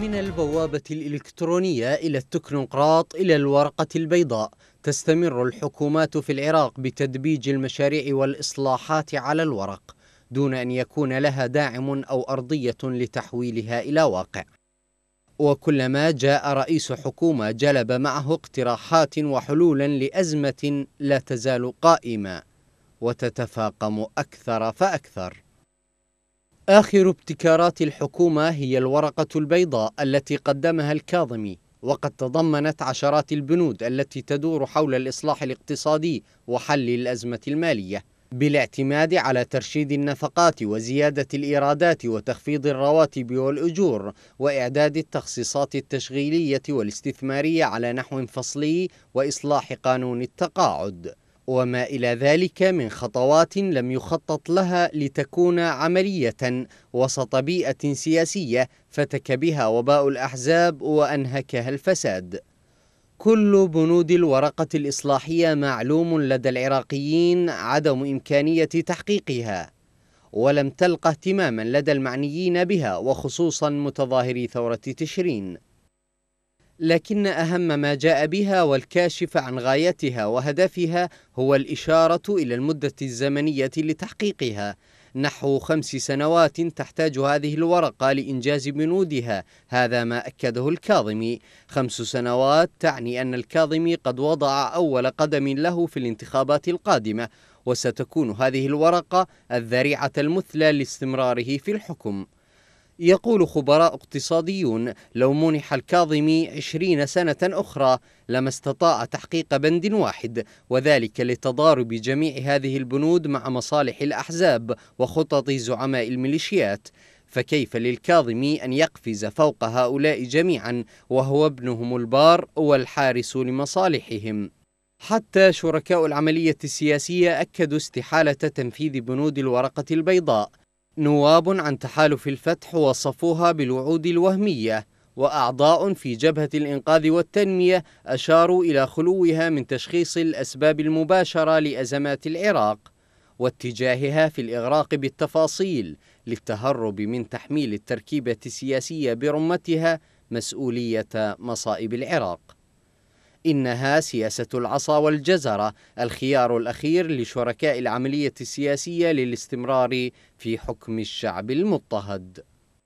من البوابة الإلكترونية إلى التكنوقراط إلى الورقة البيضاء تستمر الحكومات في العراق بتدبيج المشاريع والإصلاحات على الورق دون أن يكون لها داعم أو أرضية لتحويلها إلى واقع وكلما جاء رئيس حكومة جلب معه اقتراحات وحلولا لأزمة لا تزال قائمة وتتفاقم أكثر فأكثر آخر ابتكارات الحكومة هي الورقة البيضاء التي قدمها الكاظمي وقد تضمنت عشرات البنود التي تدور حول الإصلاح الاقتصادي وحل الأزمة المالية بالاعتماد على ترشيد النفقات وزيادة الإيرادات وتخفيض الرواتب والأجور وإعداد التخصيصات التشغيلية والاستثمارية على نحو فصلي وإصلاح قانون التقاعد وما إلى ذلك من خطوات لم يخطط لها لتكون عملية وسط بيئة سياسية فتك بها وباء الأحزاب وأنهكها الفساد كل بنود الورقة الإصلاحية معلوم لدى العراقيين عدم إمكانية تحقيقها ولم تلق اهتماما لدى المعنيين بها وخصوصا متظاهري ثورة تشرين لكن أهم ما جاء بها والكاشف عن غايتها وهدفها هو الإشارة إلى المدة الزمنية لتحقيقها نحو خمس سنوات تحتاج هذه الورقة لإنجاز بنودها هذا ما أكده الكاظمي خمس سنوات تعني أن الكاظمي قد وضع أول قدم له في الانتخابات القادمة وستكون هذه الورقة الذريعة المثلى لاستمراره في الحكم يقول خبراء اقتصاديون لو منح الكاظمي عشرين سنة أخرى لما استطاع تحقيق بند واحد وذلك لتضارب جميع هذه البنود مع مصالح الأحزاب وخطط زعماء الميليشيات فكيف للكاظمي أن يقفز فوق هؤلاء جميعا وهو ابنهم البار والحارس لمصالحهم حتى شركاء العملية السياسية أكدوا استحالة تنفيذ بنود الورقة البيضاء نواب عن تحالف الفتح وصفوها بالوعود الوهمية وأعضاء في جبهة الإنقاذ والتنمية أشاروا إلى خلوها من تشخيص الأسباب المباشرة لأزمات العراق واتجاهها في الإغراق بالتفاصيل للتهرب من تحميل التركيبة السياسية برمتها مسؤولية مصائب العراق إنها سياسة العصا والجزرة الخيار الأخير لشركاء العملية السياسية للاستمرار في حكم الشعب المضطهد